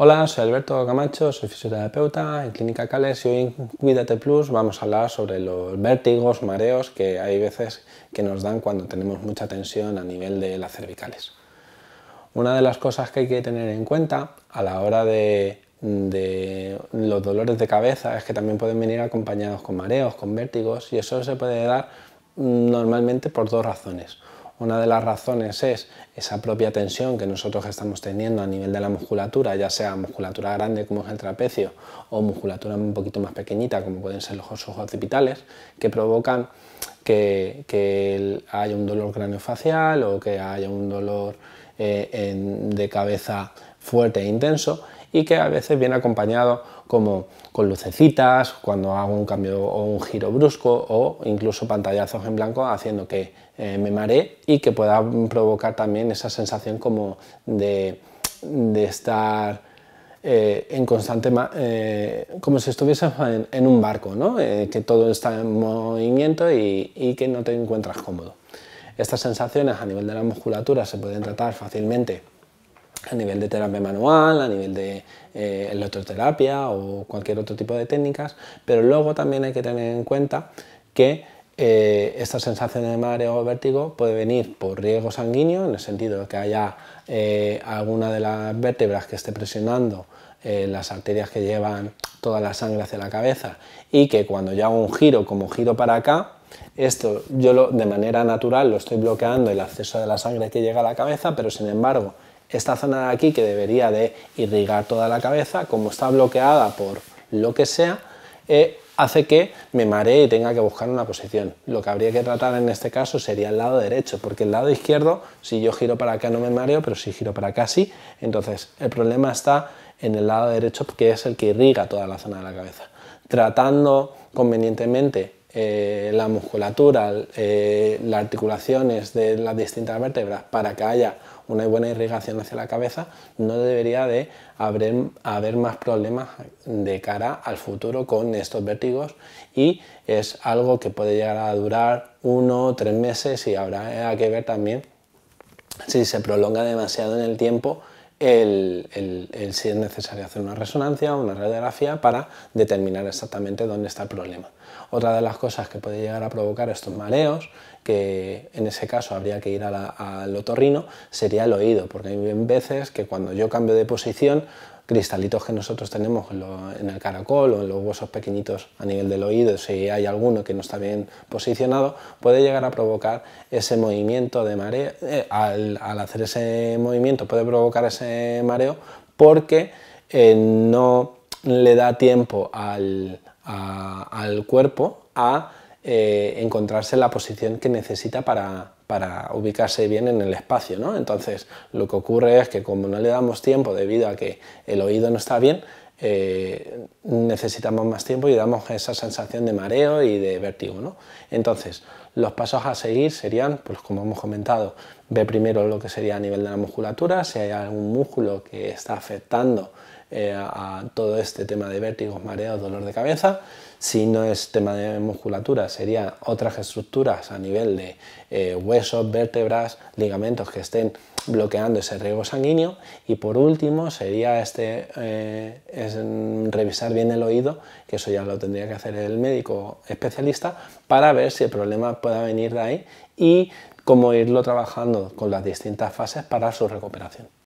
Hola, soy Alberto Camacho, soy fisioterapeuta en Clínica Cales y hoy en Cuídate Plus vamos a hablar sobre los vértigos, mareos que hay veces que nos dan cuando tenemos mucha tensión a nivel de las cervicales. Una de las cosas que hay que tener en cuenta a la hora de, de los dolores de cabeza es que también pueden venir acompañados con mareos, con vértigos y eso se puede dar normalmente por dos razones. Una de las razones es esa propia tensión que nosotros estamos teniendo a nivel de la musculatura, ya sea musculatura grande como es el trapecio o musculatura un poquito más pequeñita como pueden ser los ojos occipitales, que provocan que, haya un dolor craneofacial o que haya un dolor eh, de cabeza fuerte e intenso y que a veces viene acompañado como con lucecitas, cuando hago un cambio o un giro brusco o incluso pantallazos en blanco haciendo que eh, me mare y que pueda provocar también esa sensación como de, estar eh, en constante, eh, como si estuviese en, un barco, que todo está en movimiento y, que no te encuentras cómodo. Estas sensaciones a nivel de la musculatura se pueden tratar fácilmente a nivel de terapia manual, a nivel de eh, electroterapia o cualquier otro tipo de técnicas, pero luego también hay que tener en cuenta que eh, esta sensación de mareo o vértigo puede venir por riesgo sanguíneo, en el sentido de que haya eh, alguna de las vértebras que esté presionando las arterias que llevan toda la sangre hacia la cabeza y que cuando yo hago un giro como giro para acá, esto yo de manera natural lo estoy bloqueando el acceso de la sangre que llega a la cabeza, pero sin embargo esta zona de aquí que debería de irrigar toda la cabeza, como está bloqueada por lo que sea, eh, hace que me maree y tenga que buscar una posición. Lo que habría que tratar en este caso sería el lado derecho, porque el lado izquierdo, si yo giro para acá no me mareo, pero si giro para acá sí. Entonces, el problema está en el lado derecho, que es el que irriga toda la zona de la cabeza. Tratando convenientemente eh, la musculatura, eh, las articulaciones de las distintas vértebras para que haya una buena irrigación hacia la cabeza, no debería de haber, haber más problemas de cara al futuro con estos vértigos y es algo que puede llegar a durar uno o tres meses y habrá que ver también si se prolonga demasiado en el tiempo el, si es necesario hacer una resonancia o una radiografía para determinar exactamente dónde está el problema. Otra de las cosas que puede llegar a provocar estos mareos, que en ese caso habría que ir al otorrino, sería el oído, porque hay veces que cuando yo cambio de posición cristalitos que nosotros tenemos en, el caracol o en los huesos pequeñitos a nivel del oído, si hay alguno que no está bien posicionado, puede llegar a provocar ese movimiento de mareo. Eh, al, hacer ese movimiento puede provocar ese mareo porque eh, no le da tiempo al cuerpo a eh, encontrarse en la posición que necesita para, para ubicarse bien en el espacio. ¿no? Entonces, lo que ocurre es que como no le damos tiempo debido a que el oído no está bien, eh, necesitamos más tiempo y damos esa sensación de mareo y de vértigo. ¿no? Entonces, los pasos a seguir serían, pues como hemos comentado, ver primero lo que sería a nivel de la musculatura, si hay algún músculo que está afectando eh, a todo este tema de vértigos, mareos, dolor de cabeza. Si no es tema de musculatura, serían otras estructuras a nivel de eh, huesos, vértebras, ligamentos que estén bloqueando ese riego sanguíneo y por último sería este, eh, revisar bien el oído, que eso ya lo tendría que hacer el médico especialista, para ver si el problema pueda venir de ahí y cómo irlo trabajando con las distintas fases para su recuperación.